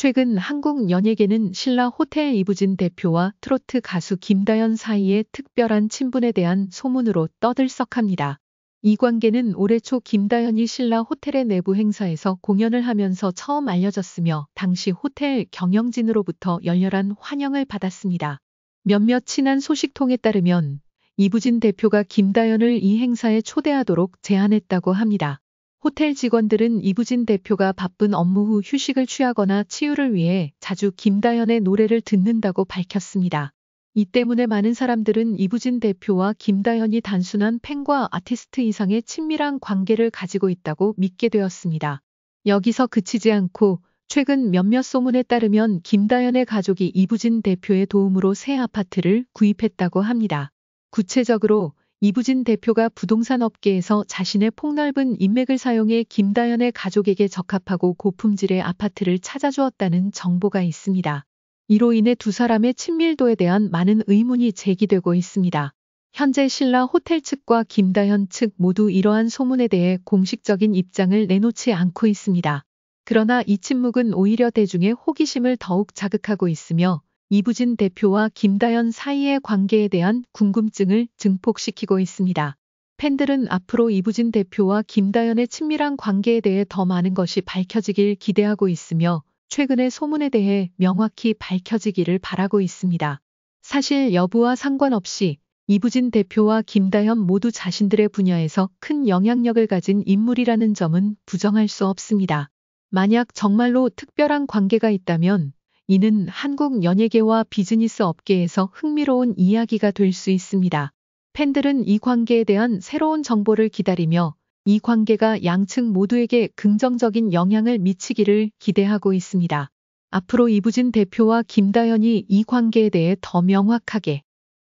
최근 한국 연예계는 신라 호텔 이부진 대표와 트로트 가수 김다연 사이의 특별한 친분에 대한 소문으로 떠들썩합니다. 이 관계는 올해 초 김다연이 신라 호텔의 내부 행사에서 공연을 하면서 처음 알려졌으며 당시 호텔 경영진으로부터 열렬한 환영을 받았습니다. 몇몇 친한 소식통에 따르면 이부진 대표가 김다연을 이 행사에 초대하도록 제안했다고 합니다. 호텔 직원들은 이부진 대표가 바쁜 업무 후 휴식을 취하거나 치유를 위해 자주 김다현의 노래를 듣는다고 밝혔습니다. 이 때문에 많은 사람들은 이부진 대표와 김다현이 단순한 팬과 아티스트 이상의 친밀한 관계를 가지고 있다고 믿게 되었습니다. 여기서 그치지 않고 최근 몇몇 소문에 따르면 김다현의 가족이 이부진 대표의 도움으로 새 아파트를 구입했다고 합니다. 구체적으로 이부진 대표가 부동산 업계에서 자신의 폭넓은 인맥을 사용해 김다연의 가족에게 적합하고 고품질의 아파트를 찾아주었다는 정보가 있습니다. 이로 인해 두 사람의 친밀도에 대한 많은 의문이 제기되고 있습니다. 현재 신라 호텔 측과 김다현 측 모두 이러한 소문에 대해 공식적인 입장을 내놓지 않고 있습니다. 그러나 이 침묵은 오히려 대중의 호기심을 더욱 자극하고 있으며 이부진 대표와 김다연 사이의 관계에 대한 궁금증을 증폭시키고 있습니다. 팬들은 앞으로 이부진 대표와 김다연의 친밀한 관계에 대해 더 많은 것이 밝혀지길 기대하고 있으며 최근의 소문에 대해 명확히 밝혀지기를 바라고 있습니다. 사실 여부와 상관없이 이부진 대표와 김다현 모두 자신들의 분야에서 큰 영향력을 가진 인물이라는 점은 부정할 수 없습니다. 만약 정말로 특별한 관계가 있다면 이는 한국 연예계와 비즈니스 업계에서 흥미로운 이야기가 될 수 있습니다. 팬들은 이 관계에 대한 새로운 정보를 기다리며 이 관계가 양측 모두에게 긍정적인 영향을 미치기를 기대하고 있습니다. 앞으로 이부진 대표와 김다현이 이 관계에 대해 더 명확하게